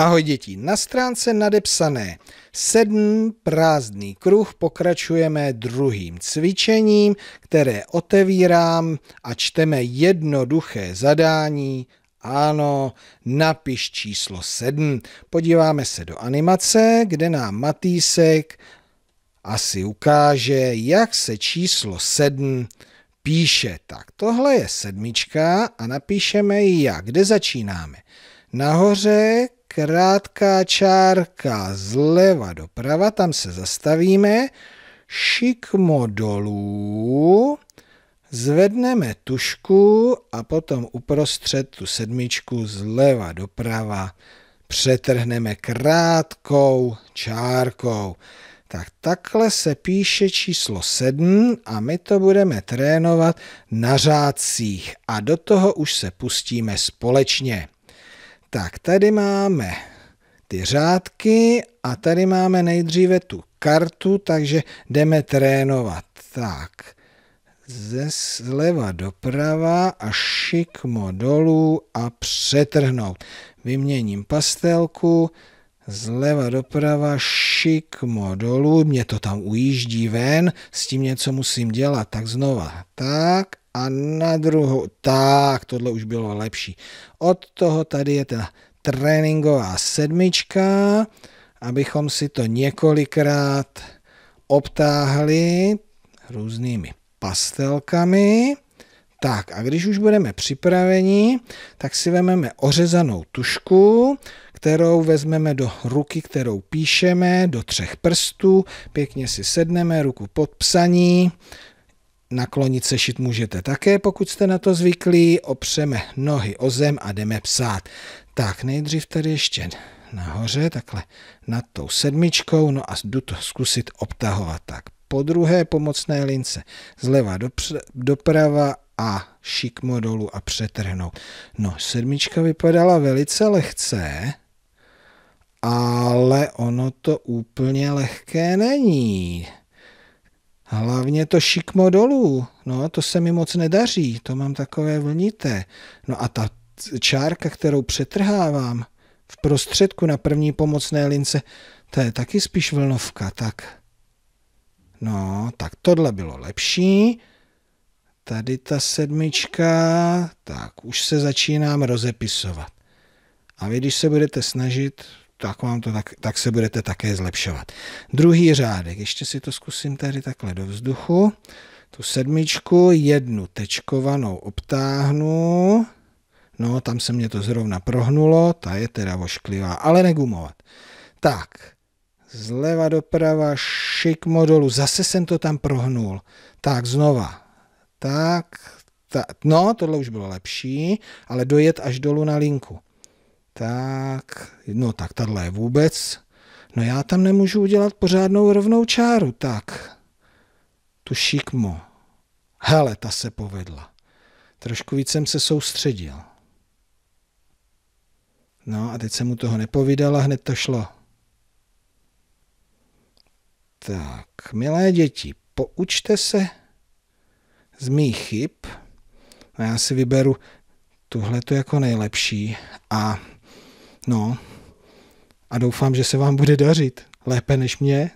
Ahoj děti, na stránce nadepsané sedm prázdný kruh pokračujeme druhým cvičením, které otevírám a čteme jednoduché zadání. Ano, napiš číslo 7. Podíváme se do animace, kde nám Matýsek asi ukáže, jak se číslo 7 píše. Tak tohle je sedmička a napíšeme ji jak. Kde začínáme? Nahoře krátká čárka zleva doprava, tam se zastavíme, šikmo dolů, zvedneme tušku a potom uprostřed tu sedmičku zleva doprava přetrhneme krátkou čárkou. Tak takhle se píše číslo 7 a my to budeme trénovat na řádcích a do toho už se pustíme společně. Tak tady máme ty řádky a tady máme nejdříve tu kartu, takže jdeme trénovat. Tak, ze zleva doprava a šikmo dolů a přetrhnout. Vyměním pastelku, zleva doprava, šikmo dolů, mě to tam ujíždí ven, s tím něco musím dělat, tak znova, tak a na druhou. Tak, tohle už bylo lepší. Od toho tady je ta tréninková sedmička, abychom si to několikrát obtáhli různými pastelkami. Tak a když už budeme připraveni, tak si vezmeme ořezanou tušku, kterou vezmeme do ruky, kterou píšeme, do třech prstů, pěkně si sedneme, ruku pod psaní, Naklonit se šit můžete také, pokud jste na to zvyklí. Opřeme nohy o zem a jdeme psát. Tak, nejdřív tady ještě nahoře, takhle nad tou sedmičkou, no a jdu to zkusit obtahovat. Tak, po druhé pomocné lince zleva doprava a šikmo dolů a přetrhnout. No, sedmička vypadala velice lehce, ale ono to úplně lehké není. Hlavně to šikmo dolů, no to se mi moc nedaří, to mám takové vlnité. No a ta čárka, kterou přetrhávám v prostředku na první pomocné lince, to je taky spíš vlnovka, tak. No, tak tohle bylo lepší. Tady ta sedmička, tak už se začínám rozepisovat. A vy, když se budete snažit, tak vám to tak, tak se budete také zlepšovat. Druhý řádek, ještě si to zkusím tady takhle do vzduchu. Tu sedmičku, jednu tečkovanou obtáhnu. No, tam se mě to zrovna prohnulo, ta je teda ošklivá, ale negumovat. Tak, zleva doprava, šik modulu. zase jsem to tam prohnul. Tak, znova. Tak, ta, no, tohle už bylo lepší, ale dojet až dolů na linku. Tak, no tak tahle je vůbec. No já tam nemůžu udělat pořádnou rovnou čáru, tak. Tu šikmo. Hele, ta se povedla. Trošku víc jsem se soustředil. No a teď jsem mu toho nepovídal a hned to šlo. Tak, milé děti, poučte se z mých chyb. A no já si vyberu tuhle jako nejlepší a No a doufám, že se vám bude dařit lépe než mě,